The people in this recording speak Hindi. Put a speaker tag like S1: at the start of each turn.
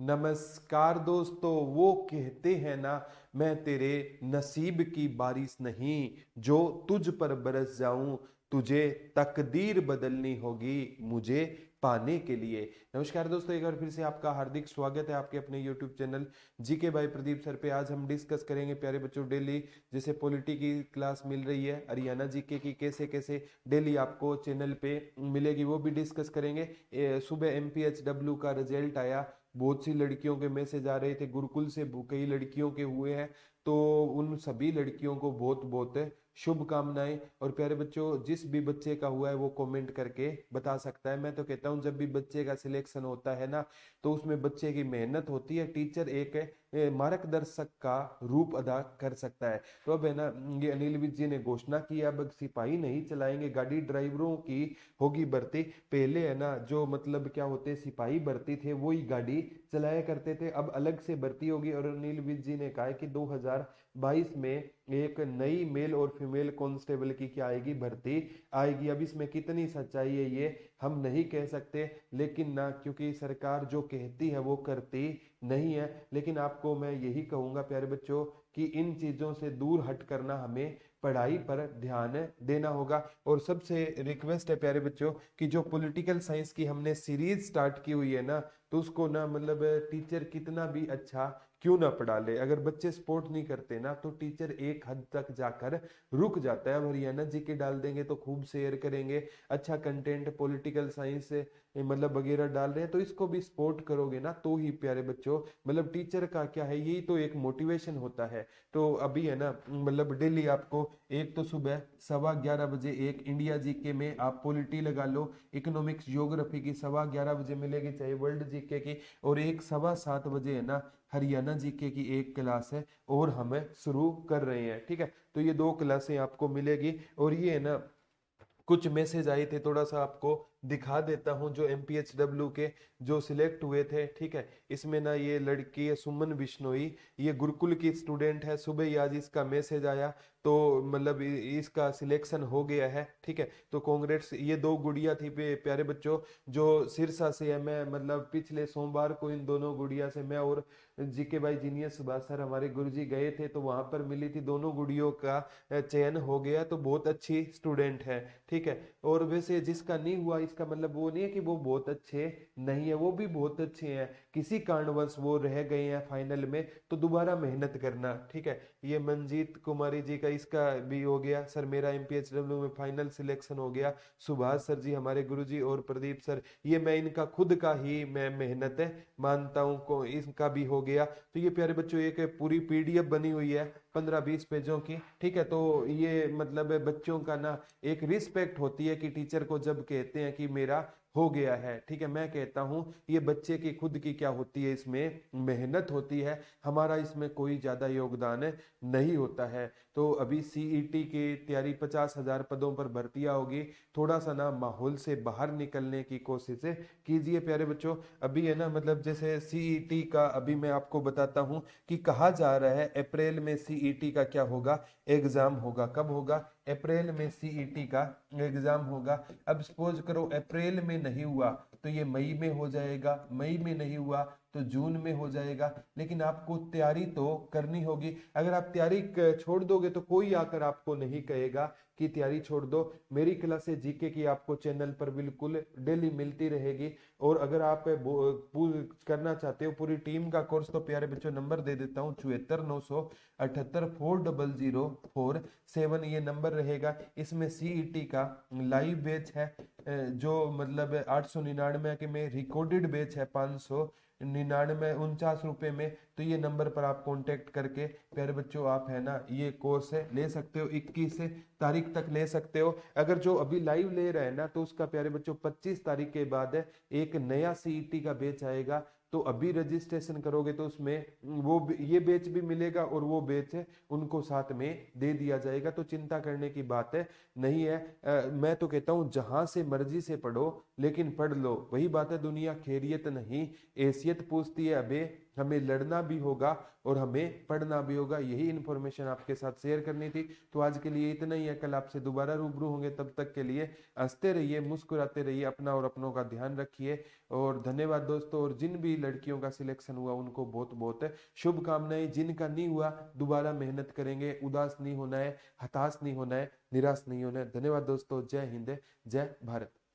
S1: नमस्कार दोस्तों वो कहते हैं ना मैं तेरे नसीब की बारिश नहीं जो तुझ पर बरस जाऊं तुझे तकदीर बदलनी होगी मुझे पाने के लिए नमस्कार दोस्तों एक बार फिर से आपका हार्दिक स्वागत है आपके अपने यूट्यूब चैनल जी के भाई प्रदीप सर पे आज हम डिस्कस करेंगे प्यारे बच्चों डेली जैसे पॉलिटी की क्लास मिल रही है हरियाणा जी के की कैसे कैसे डेली आपको चैनल पे मिलेगी वो भी डिस्कस करेंगे सुबह एम का रिजल्ट आया बहुत सी लड़कियों के मैसेज आ रहे थे गुरुकुल से कई लड़कियों के हुए हैं तो उन सभी लड़कियों को बहुत बहुत शुभकामनाएं और प्यारे बच्चों जिस भी बच्चे का हुआ है वो कमेंट करके बता सकता है मैं तो कहता हूँ जब भी बच्चे का सिलेक्शन होता है ना तो उसमें बच्चे की मेहनत होती है टीचर एक मार्गदर्शक का रूप अदा कर सकता है तो अब है ना ये अनिल विज जी ने घोषणा की अब सिपाही नहीं चलाएंगे गाड़ी ड्राइवरों की होगी भर्ती पहले है ना जो मतलब क्या होते सिपाही भर्ती थे वो ही गाड़ी चलाया करते थे अब अलग से भर्ती होगी और अनिल विज जी ने कहा कि दो हजार बाईस में एक नई मेल और फीमेल कॉन्स्टेबल की क्या आएगी भर्ती आएगी अब इसमें कितनी सच्चाई है ये हम नहीं कह सकते लेकिन ना क्योंकि सरकार जो कहती है वो करती नहीं है लेकिन आपको मैं यही कहूँगा प्यारे बच्चों कि इन चीज़ों से दूर हट करना हमें पढ़ाई पर ध्यान देना होगा और सबसे रिक्वेस्ट है प्यारे बच्चों कि जो पॉलिटिकल साइंस की हमने सीरीज स्टार्ट की हुई है ना तो उसको ना मतलब टीचर कितना भी अच्छा क्यों ना पढ़ा ले अगर बच्चे सपोर्ट नहीं करते ना तो टीचर एक हद तक जाकर रुक जाता है हरियाणा जी के डाल देंगे तो खूब शेयर करेंगे अच्छा कंटेंट पॉलिटिकल साइंस मतलब वगैरह डाल रहे हैं तो इसको भी सपोर्ट करोगे ना तो ही प्यारे बच्चों बच्चों मतलब टीचर का क्या है यही तो एक मोटिवेशन होता है तो अभी है ना मतलब डेली आपको एक तो सुबह सवा ग्यारह बजे एक इंडिया जीके में आप पोलिटी लगा लो इकोनॉमिक्स ज्योग्राफी की सवा ग्यारह बजे मिलेगी चाहे वर्ल्ड जीके की और एक सवा सात बजे है ना हरियाणा जीके की एक क्लास है और हमें शुरू कर रहे हैं ठीक है तो ये दो क्लासें आपको मिलेगी और ये है ना कुछ मैसेज आए थे थोड़ा सा आपको दिखा देता हूँ जो एम के जो सिलेक्ट हुए थे ठीक है इसमें ना ये लड़की है सुमन बिश्नोई ये गुरुकुल की स्टूडेंट है सुबह ही आज इसका मैसेज आया तो मतलब इसका सिलेक्शन हो गया है ठीक है तो कांग्रेस ये दो गुड़िया थी प्यारे बच्चों जो सिरसा से है मैं मतलब पिछले सोमवार को इन दोनों गुड़िया से मैं और जीके भाई जीनियस सुभाष सर हमारे गुरु जी गए थे तो वहां पर मिली थी दोनों गुड़ियों का चयन हो गया तो बहुत अच्छी स्टूडेंट है ठीक है और वैसे जिसका नहीं हुआ इसका मतलब वो नहीं है कि वो बहुत अच्छे नहीं है वो भी बहुत अच्छे हैं किसी कारणवश वो रह गए हैं फाइनल में तो दोबारा मेहनत करना ठीक है ये मंजीत कुमारी जी का इसका भी हो गया सर मेरा एम पी में फाइनल सिलेक्शन हो गया सुभाष सर जी हमारे गुरु जी और प्रदीप सर ये मैं इनका खुद का ही मैं मेहनत है मानता हूँ इनका भी हो गया तो ये प्यारे बच्चों एक पूरी पीडीएफ बनी हुई है पंद्रह बीस पेजों की ठीक है तो ये मतलब बच्चों का ना एक रिस्पेक्ट होती है कि टीचर को जब कहते हैं कि मेरा हो गया है ठीक है मैं कहता हूँ ये बच्चे की खुद की क्या होती है इसमें मेहनत होती है हमारा इसमें कोई ज़्यादा योगदान नहीं होता है तो अभी सी e की तैयारी पचास हज़ार पदों पर भर्तियाँ होगी थोड़ा सा ना माहौल से बाहर निकलने की कोशिश कीजिए प्यारे बच्चों अभी है ना मतलब जैसे सी e का अभी मैं आपको बताता हूँ कि कहा जा रहा है अप्रैल में सी e का क्या होगा एग्ज़ाम होगा कब होगा अप्रैल में सीईटी e का एग्जाम होगा अब सपोज करो अप्रैल में नहीं हुआ तो ये मई में हो जाएगा मई में नहीं हुआ तो जून में हो जाएगा लेकिन आपको तैयारी तो करनी होगी अगर आप तैयारी छोड़ दोगे तो कोई आकर आपको नहीं कहेगा की तैयारी छोड़ दो मेरी क्लासे जीके की आपको चैनल पर बिल्कुल डेली मिलती रहेगी और अगर आप करना चाहते हो पूरी टीम का कोर्स तो प्यारे बच्चों नंबर दे देता हूँ चुहत्तर नौ सौ अठहत्तर four double zero four seven ये नंबर रहेगा इसमें सीईटी e का लाइव बैच है जो मतलब आठ सौ निन्यानवे के में रिकॉर्डेड बेच है पाँच सौ निन्यानवे उनचास रुपये में तो ये नंबर पर आप कांटेक्ट करके प्यारे बच्चों आप है ना ये कोर्स है ले सकते हो इक्कीस से तारीख तक ले सकते हो अगर जो अभी लाइव ले रहे हैं ना तो उसका प्यारे बच्चों 25 तारीख के बाद है एक नया सीईटी e का बेच आएगा तो अभी रजिस्ट्रेशन करोगे तो उसमें वो ये बेच भी मिलेगा और वो बेच है उनको साथ में दे दिया जाएगा तो चिंता करने की बात है नहीं है आ, मैं तो कहता हूँ जहां से मर्जी से पढ़ो लेकिन पढ़ लो वही बात है दुनिया खैरियत नहीं एसियत पूछती है अबे हमें लड़ना भी होगा और हमें पढ़ना भी होगा यही इन्फॉर्मेशन आपके साथ शेयर करनी थी तो आज के लिए इतना ही है कल आपसे दोबारा रूबरू होंगे तब तक के लिए हंसते रहिए मुस्कुराते रहिए अपना और अपनों का ध्यान रखिए और धन्यवाद दोस्तों और जिन भी लड़कियों का सिलेक्शन हुआ उनको बहुत बहुत शुभकामनाएं जिनका नहीं हुआ दोबारा मेहनत करेंगे उदास नहीं होना है हताश नहीं होना है निराश नहीं होना है धन्यवाद दोस्तों जय हिंद जय भारत